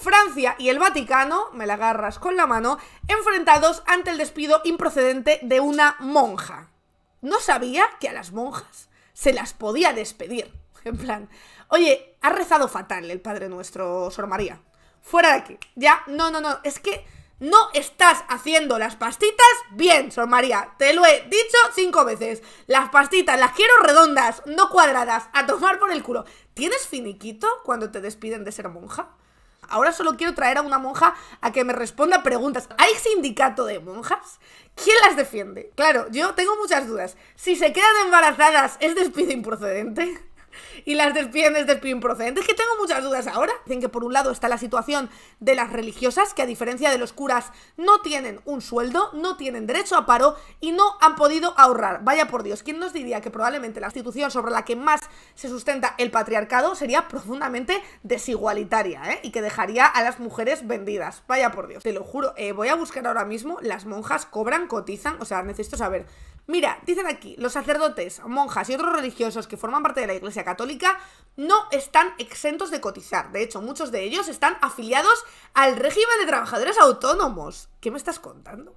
Francia y el Vaticano, me la agarras con la mano, enfrentados ante el despido improcedente de una monja. No sabía que a las monjas se las podía despedir. En plan, oye, ha rezado fatal el Padre Nuestro, Sor María. Fuera de aquí. Ya, no, no, no. Es que no estás haciendo las pastitas bien, Sor María. Te lo he dicho cinco veces. Las pastitas las quiero redondas, no cuadradas, a tomar por el culo. ¿Tienes finiquito cuando te despiden de ser monja? Ahora solo quiero traer a una monja a que me responda preguntas. ¿Hay sindicato de monjas? ¿Quién las defiende? Claro, yo tengo muchas dudas. Si se quedan embarazadas, ¿es despido improcedente? y las despiden desde el Procedentes. Es que tengo muchas dudas ahora. Dicen que por un lado está la situación de las religiosas, que a diferencia de los curas no tienen un sueldo, no tienen derecho a paro y no han podido ahorrar. Vaya por Dios, ¿quién nos diría que probablemente la institución sobre la que más se sustenta el patriarcado sería profundamente desigualitaria, eh? Y que dejaría a las mujeres vendidas. Vaya por Dios, te lo juro. Eh, voy a buscar ahora mismo, las monjas cobran, cotizan, o sea, necesito saber. Mira, dicen aquí, los sacerdotes, monjas y otros religiosos que forman parte de la iglesia Católica no están exentos de cotizar. De hecho, muchos de ellos están afiliados al régimen de trabajadores autónomos. ¿Qué me estás contando?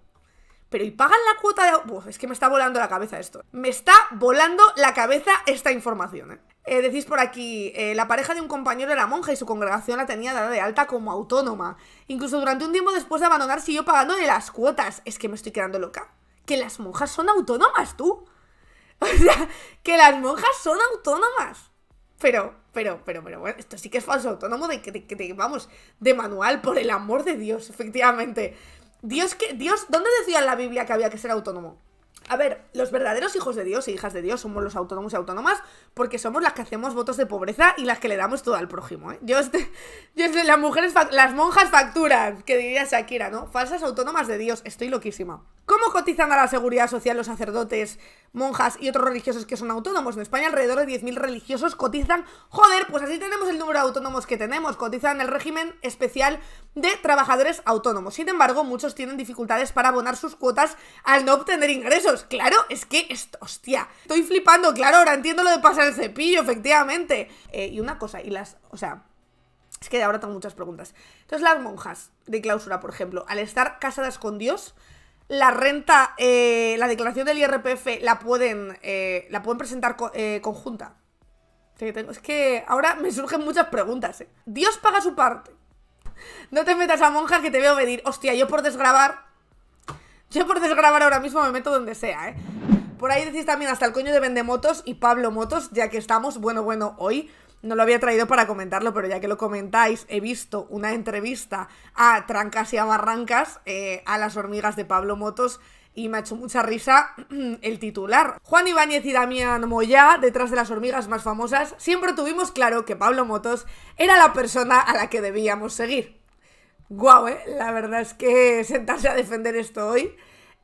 Pero ¿y pagan la cuota de... es que me está volando la cabeza esto. Me está volando la cabeza esta información. ¿eh? Eh, decís por aquí, eh, la pareja de un compañero era monja y su congregación la tenía dada de alta como autónoma. Incluso durante un tiempo después de abandonar siguió de las cuotas. Es que me estoy quedando loca. Que las monjas son autónomas, tú. que las monjas son autónomas. Pero, pero, pero, pero, bueno, esto sí que es falso autónomo de vamos, de manual, por el amor de Dios, efectivamente. Dios, que, Dios, ¿dónde decía en la Biblia que había que ser autónomo? A ver, los verdaderos hijos de Dios e hijas de Dios somos los autónomos y autónomas porque somos las que hacemos votos de pobreza y las que le damos todo al prójimo, ¿eh? Yo, este, yo estoy, las mujeres, las monjas facturan, que diría Shakira, ¿no? Falsas autónomas de Dios, estoy loquísima. ¿Cómo cotizan a la seguridad social los sacerdotes, monjas y otros religiosos que son autónomos? En España alrededor de 10.000 religiosos cotizan, joder, pues así tenemos el número de autónomos que tenemos, cotizan el régimen especial de trabajadores autónomos. Sin embargo, muchos tienen dificultades para abonar sus cuotas al no obtener ingresos Claro, es que, esto, hostia, estoy flipando. Claro, ahora entiendo lo de pasar el cepillo, efectivamente. Eh, y una cosa, y las, o sea, es que ahora tengo muchas preguntas. Entonces, las monjas de clausura, por ejemplo, al estar casadas con Dios, la renta, eh, la declaración del IRPF la pueden, eh, la pueden presentar conjunta. es que ahora me surgen muchas preguntas. Dios paga su parte. No te metas a monjas que te veo venir. Hostia, yo por desgrabar yo por desgrabar ahora mismo me meto donde sea, ¿eh? Por ahí decís también hasta el coño de Vendemotos y Pablo Motos, ya que estamos, bueno, bueno, hoy no lo había traído para comentarlo, pero ya que lo comentáis, he visto una entrevista a Trancas y a Barrancas, eh, a las hormigas de Pablo Motos, y me ha hecho mucha risa el titular. Juan Ibáñez y Damián Moyá, detrás de las hormigas más famosas, siempre tuvimos claro que Pablo Motos era la persona a la que debíamos seguir guau, ¿eh? La verdad es que sentarse a defender esto hoy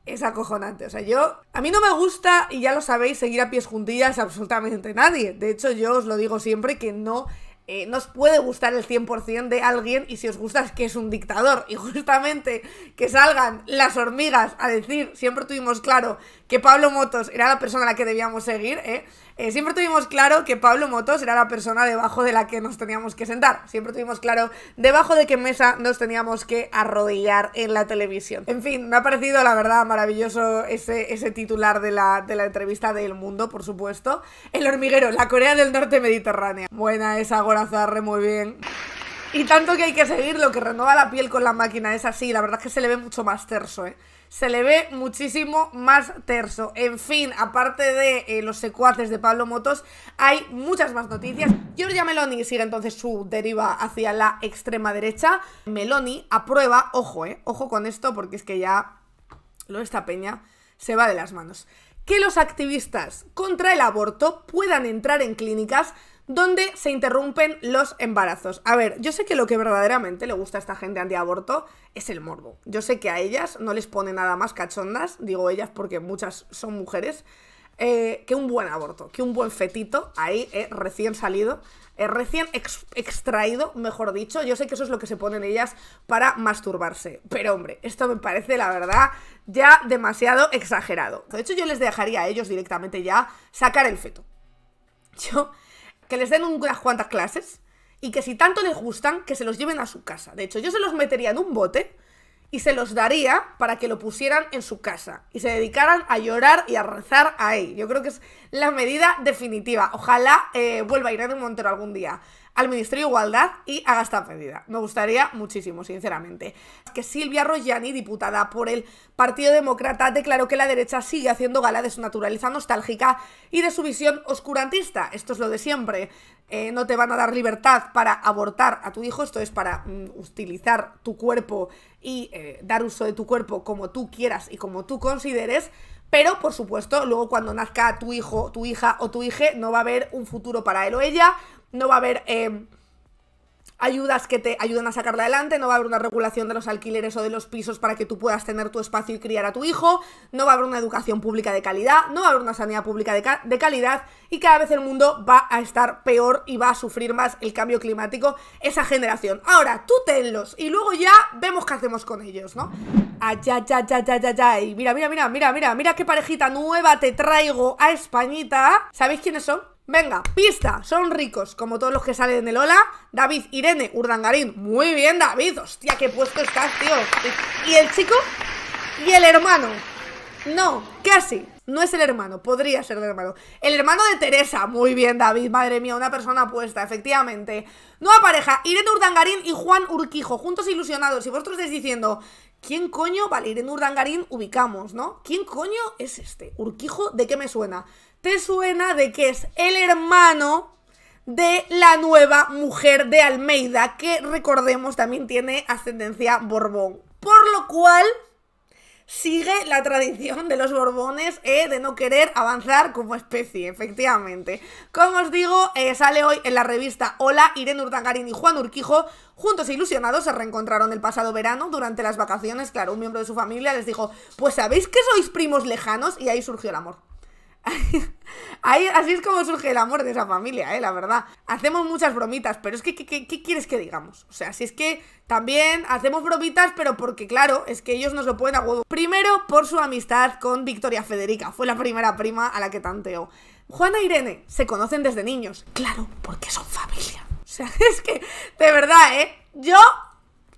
es acojonante. O sea, yo. A mí no me gusta, y ya lo sabéis, seguir a pies juntillas absolutamente nadie. De hecho, yo os lo digo siempre que no. Eh, no os puede gustar el 100% de alguien y si os gusta es que es un dictador. Y justamente que salgan las hormigas a decir, siempre tuvimos claro que Pablo Motos era la persona a la que debíamos seguir, ¿eh? Eh, siempre tuvimos claro que Pablo Motos era la persona debajo de la que nos teníamos que sentar. Siempre tuvimos claro debajo de qué mesa nos teníamos que arrodillar en la televisión. En fin, me ha parecido, la verdad, maravilloso ese, ese titular de la, entrevista del mundo, por supuesto. El hormiguero, la Corea del Norte Mediterránea. Buena esa, Gorazarre, muy bien. Y tanto que hay que seguirlo, que renova la piel con la máquina, es así. La verdad es que se le ve mucho más terso, ¿eh? Se le ve muchísimo más terso. En fin, aparte de eh, los secuaces de Pablo Motos, hay muchas más noticias. Giorgia Meloni sigue entonces su deriva hacia la extrema derecha. Meloni aprueba, ojo, ¿eh? Ojo con esto, porque es que ya lo esta peña se va de las manos. Que los activistas contra el aborto puedan entrar en clínicas donde se interrumpen los embarazos. A ver, yo sé que lo que verdaderamente le gusta a esta gente antiaborto es el morbo. Yo sé que a ellas no les pone nada más cachondas, digo ellas porque muchas son mujeres, eh, que un buen aborto, que un buen fetito ahí recién salido, recién extraído, mejor dicho. Yo sé que eso es lo que se ponen ellas para masturbarse. Pero hombre, esto me parece, la verdad, ya demasiado exagerado. De hecho, yo les dejaría a ellos directamente ya sacar el feto. Yo que les den unas cuantas clases y que si tanto les gustan, que se los lleven a su casa. De hecho, yo se los metería en un bote y se los daría para que lo pusieran en su casa y se dedicaran a llorar y a rezar ahí. Yo creo que es la medida definitiva. Ojalá vuelva eh, vuelva Irene Montero algún día al Ministerio de Igualdad y a gastar medida. Me gustaría muchísimo, sinceramente. Que Silvia Royani, diputada por el Partido Demócrata, declaró que la derecha sigue haciendo gala de su naturaleza nostálgica y de su visión oscurantista. Esto es lo de siempre. Eh, no te van a dar libertad para abortar a tu hijo, esto es para mm, utilizar tu cuerpo y eh, dar uso de tu cuerpo como tú quieras y como tú consideres, pero, por supuesto, luego cuando nazca tu hijo, tu hija o tu hija, no va a haber un futuro para él o ella, no va a haber eh, ayudas que te ayuden a sacarla adelante, no va a haber una regulación de los alquileres o de los pisos para que tú puedas tener tu espacio y criar a tu hijo, no va a haber una educación pública de calidad, no va a haber una sanidad pública de, calidad y cada vez el mundo va a estar peor y va a sufrir más el cambio climático esa generación. Ahora, tú tenlos y luego ya vemos qué hacemos con ellos, ¿no? Ay, ay, ay, ay, ay, ay mira, mira, mira, mira, mira, mira qué parejita nueva te traigo a Españita. ¿Sabéis quiénes son? Venga, pista, son ricos, como todos los que salen el Ola. David, Irene, Urdangarín. Muy bien, David. Hostia, qué puesto estás, tío. Y el chico y el hermano. No, casi. No es el hermano, podría ser el hermano. El hermano de Teresa. Muy bien, David. Madre mía, una persona puesta, efectivamente. Nueva pareja, Irene Urdangarín y Juan Urquijo, juntos ilusionados. Y vosotros estáis diciendo, ¿quién coño? Vale, Irene Urdangarín ubicamos, ¿no? ¿Quién coño es este? Urquijo, ¿de qué me suena? te suena de que es el hermano de la nueva mujer de Almeida, que recordemos también tiene ascendencia Borbón. Por lo cual sigue la tradición de los Borbones eh, de no querer avanzar como especie, efectivamente. Como os digo, eh, sale hoy en la revista Hola, Irene Urtangarín y Juan Urquijo, juntos e ilusionados, se reencontraron el pasado verano durante las vacaciones. Claro, un miembro de su familia les dijo, pues sabéis que sois primos lejanos y ahí surgió el amor. así es como surge el amor de esa familia, ¿eh? la verdad. Hacemos muchas bromitas, pero es que, ¿qué, quieres que digamos? O sea, si es que también hacemos bromitas, pero porque, claro, es que ellos nos lo pueden a Primero, por su amistad con Victoria Federica, fue la primera prima a la que tanteó. Juana e Irene se conocen desde niños, claro, porque son familia. O sea, es que, de verdad, ¿eh? Yo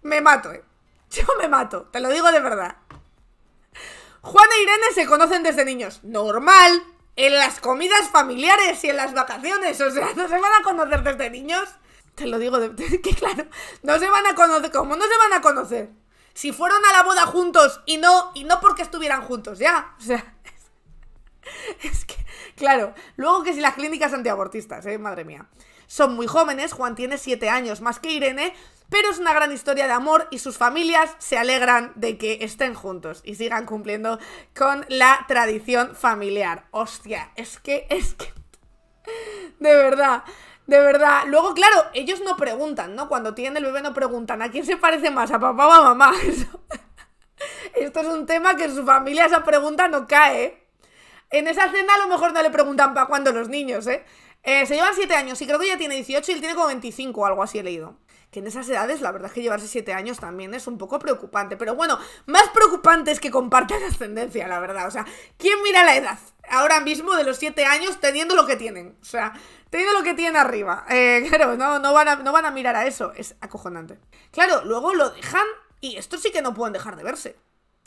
me mato, ¿eh? Yo me mato, te lo digo de verdad. Juana e Irene se conocen desde niños. Normal, en las comidas familiares y en las vacaciones. O sea, no se van a conocer desde niños. Te lo digo, de, que claro, no se van a conocer. ¿Cómo no se van a conocer? Si fueron a la boda juntos y no, y no porque estuvieran juntos, ya. O sea, es, que, claro. Luego que si las clínicas antiabortistas, eh, madre mía. Son muy jóvenes, Juan tiene 7 años más que Irene, pero es una gran historia de amor y sus familias se alegran de que estén juntos y sigan cumpliendo con la tradición familiar. Hostia, es que, es que... De verdad. De verdad. Luego, claro, ellos no preguntan, ¿no? Cuando tienen el bebé no preguntan, ¿a quién se parece más? ¿A papá o a mamá? Esto es un tema que en su familia esa pregunta no cae. En esa cena a lo mejor no le preguntan para cuándo los niños, ¿eh? eh se llevan 7 años y creo que ya tiene 18 y él tiene como 25 o algo así he leído que en esas edades la verdad es que llevarse 7 años también es un poco preocupante. Pero bueno, más preocupante es que compartan ascendencia, la verdad. O sea, ¿quién mira la edad ahora mismo de los 7 años teniendo lo que tienen? O sea, teniendo lo que tienen arriba. Eh, claro, no, no, van a, mirar a eso. Es acojonante. Claro, luego lo dejan y esto sí que no pueden dejar de verse.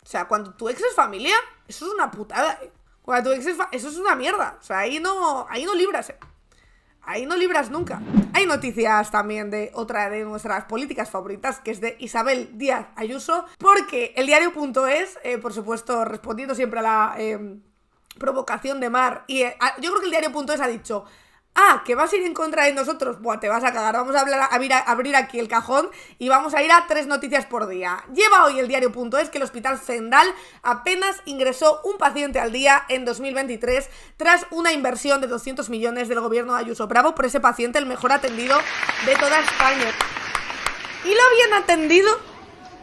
O sea, cuando tu ex es familia, eso es una putada. Eh. Cuando tu ex es eso es una mierda. O sea, ahí no, ahí no libras. Eh ahí no libras nunca. Hay noticias también de otra de nuestras políticas favoritas, que es de Isabel Díaz Ayuso, porque el diario.es, eh, por supuesto, respondiendo siempre a la eh, provocación de Mar, y eh, yo creo que el diario.es ha dicho, Ah, que vas a ir en contra de nosotros. Buah, te vas a cagar. Vamos a, abrir aquí el cajón y vamos a ir a tres noticias por día. Lleva hoy el diario.es que el hospital Zendal apenas ingresó un paciente al día en 2023 tras una inversión de 200 millones del gobierno de Ayuso Bravo por ese paciente, el mejor atendido de toda España. Y lo bien atendido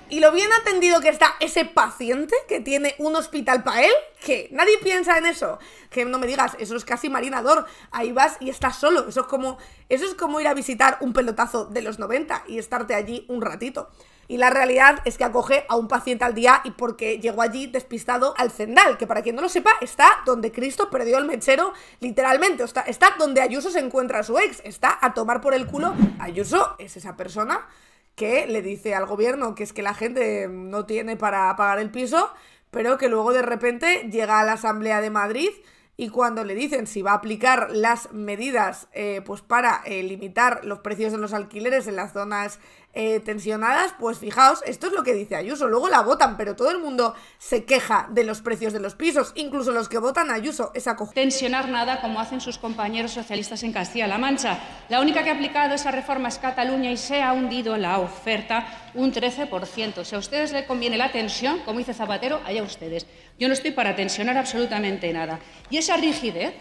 y lo bien atendido que está ese paciente que tiene un hospital para él, que nadie piensa en eso. Que no me digas, eso es casi marinador. Ahí vas y estás solo. Eso es como, eso es como ir a visitar un pelotazo de los 90 y estarte allí un ratito. Y la realidad es que acoge a un paciente al día y porque llegó allí despistado al cendal, que para quien no lo sepa, está donde Cristo perdió el mechero, literalmente. Está, está donde Ayuso se encuentra a su ex. Está a tomar por el culo. Ayuso es esa persona que le dice al gobierno que es que la gente no tiene para pagar el piso, pero que luego de repente llega a la Asamblea de Madrid y cuando le dicen si va a aplicar las medidas eh, pues para eh, limitar los precios de los alquileres en las zonas eh, tensionadas, pues fijaos, esto es lo que dice Ayuso, luego la votan, pero todo el mundo se queja de los precios de los pisos, incluso los que votan a Ayuso, esa Tensionar nada como hacen sus compañeros socialistas en Castilla-La Mancha. La única que ha aplicado esa reforma es Cataluña y se ha hundido la oferta un 13%. Si a ustedes les conviene la tensión, como dice Zapatero, allá ustedes. Yo no estoy para tensionar absolutamente nada. Y esa rigidez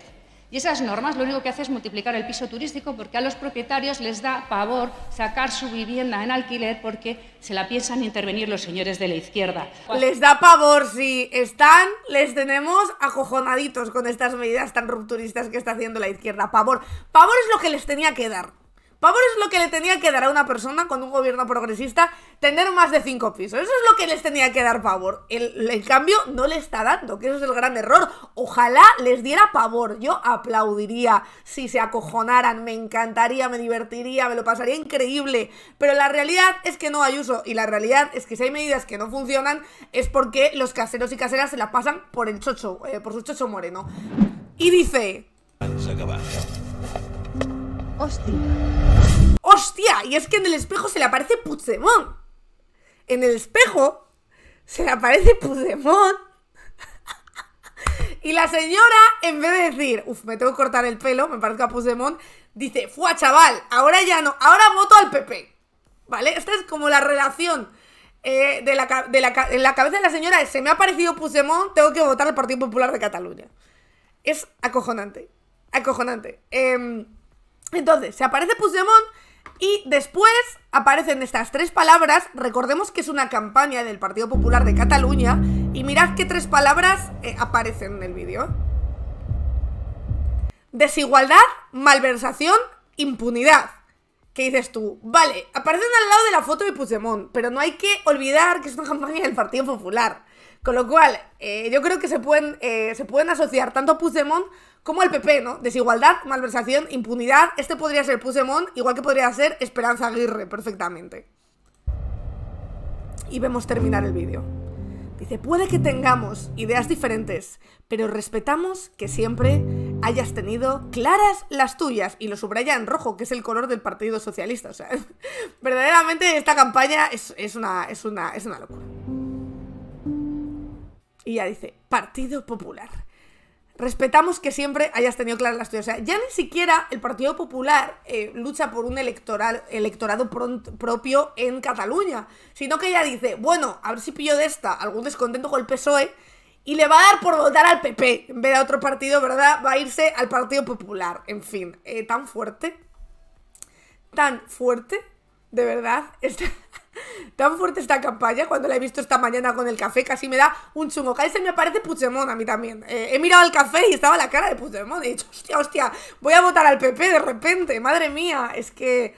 y esas normas lo único que hace es multiplicar el piso turístico porque a los propietarios les da pavor sacar su vivienda en alquiler porque se la piensan intervenir los señores de la izquierda. Les da pavor si están, les tenemos acojonaditos con estas medidas tan rupturistas que está haciendo la izquierda. Pavor. Pavor es lo que les tenía que dar. Pavor es lo que le tenía que dar a una persona con un gobierno progresista tener más de cinco pisos. Eso es lo que les tenía que dar Pavor. El, cambio no le está dando, que eso es el gran error. Ojalá les diera Pavor. Yo aplaudiría si se acojonaran. Me encantaría, me divertiría, me lo pasaría increíble. Pero la realidad es que no hay uso. Y la realidad es que si hay medidas que no funcionan es porque los caseros y caseras se las pasan por el chocho, eh, por su chocho moreno. Y dice... Hostia. ¡Hostia! Y es que en el espejo se le aparece Puigdemont. En el espejo se le aparece Puigdemont. y la señora, en vez de decir, uff, me tengo que cortar el pelo, me parezco a Puigdemont, dice, fua chaval, ahora ya no, ahora voto al PP. ¿Vale? Esta es como la relación eh, de, la, en la cabeza de la señora se me ha parecido Puigdemont, tengo que votar al Partido Popular de Cataluña. Es acojonante, acojonante. Em, entonces, se aparece Puigdemont y después aparecen estas tres palabras. Recordemos que es una campaña del Partido Popular de Cataluña. Y mirad qué tres palabras eh, aparecen en el vídeo. Desigualdad, malversación, impunidad. ¿Qué dices tú? Vale, aparecen al lado de la foto de Puigdemont, pero no hay que olvidar que es una campaña del Partido Popular. Con lo cual, eh, yo creo que se pueden, eh, se pueden asociar tanto a Puigdemont como al PP, ¿no? Desigualdad, malversación, impunidad. Este podría ser Puigdemont, igual que podría ser Esperanza Aguirre, perfectamente. Y vemos terminar el vídeo. Dice, puede que tengamos ideas diferentes, pero respetamos que siempre hayas tenido claras las tuyas y lo subraya en rojo, que es el color del Partido Socialista. O sea, verdaderamente esta campaña es una locura. Y ya dice, Partido Popular. Respetamos que siempre hayas tenido claras las tuyas. O sea, ya ni siquiera el Partido Popular eh, lucha por un electoral, electorado propio en Cataluña, sino que ella dice, bueno, a ver si pillo de esta algún descontento con el PSOE y le va a dar por votar al PP en vez de a otro partido, ¿verdad? Va a irse al Partido Popular. En fin, eh, tan fuerte, tan fuerte, de verdad. Tan fuerte esta campaña, cuando la he visto esta mañana con el café, casi me da un chungo. Casi se me aparece Puigdemont a mí también. Eh, he mirado el café y estaba la cara de Puigdemont. He dicho, hostia, hostia, voy a votar al PP de repente. Madre mía, es que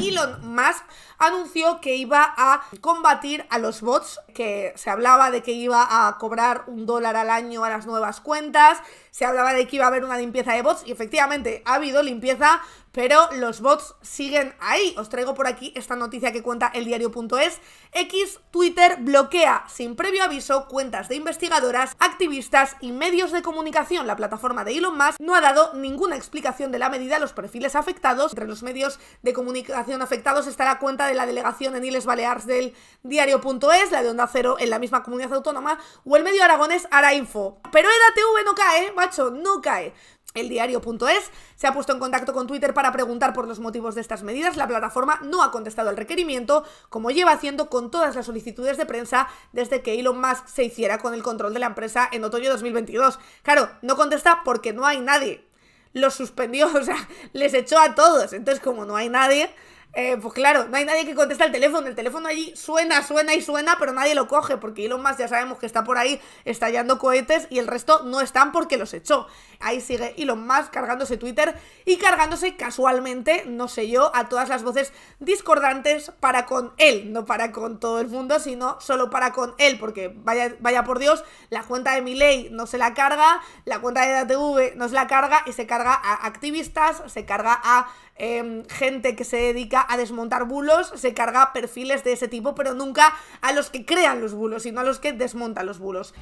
Elon Musk anunció que iba a combatir a los bots, que se hablaba de que iba a cobrar un dólar al año a las nuevas cuentas se hablaba de que iba a haber una limpieza de bots y efectivamente ha habido limpieza, pero los bots siguen ahí. Os traigo por aquí esta noticia que cuenta el diario.es. X Twitter bloquea sin previo aviso cuentas de investigadoras, activistas y medios de comunicación. La plataforma de Elon Musk no ha dado ninguna explicación de la medida a los perfiles afectados. Entre los medios de comunicación afectados está la cuenta de la delegación en Iles Baleares del diario.es, la de Onda Cero en la misma comunidad autónoma o el medio Aragones Arainfo. Pero ATV no cae, ¿vale? no cae. El diario.es se ha puesto en contacto con Twitter para preguntar por los motivos de estas medidas. La plataforma no ha contestado al requerimiento, como lleva haciendo con todas las solicitudes de prensa desde que Elon Musk se hiciera con el control de la empresa en otoño de 2022. Claro, no contesta porque no hay nadie. Los suspendió, o sea, les echó a todos. Entonces, como no hay nadie, eh, pues claro, no hay nadie que contesta el teléfono. El teléfono allí suena, suena y suena, pero nadie lo coge porque Elon Musk ya sabemos que está por ahí estallando cohetes y el resto no están porque los echó. Ahí sigue Elon Musk cargándose Twitter y cargándose casualmente, no sé yo, a todas las voces discordantes para con él, no para con todo el mundo, sino solo para con él, porque vaya, vaya por Dios, la cuenta de Miley no se la carga, la cuenta de ATV no se la carga y se carga a activistas, se carga a Em, gente que se dedica a desmontar bulos se carga perfiles de ese tipo, pero nunca a los que crean los bulos, sino a los que desmontan los bulos.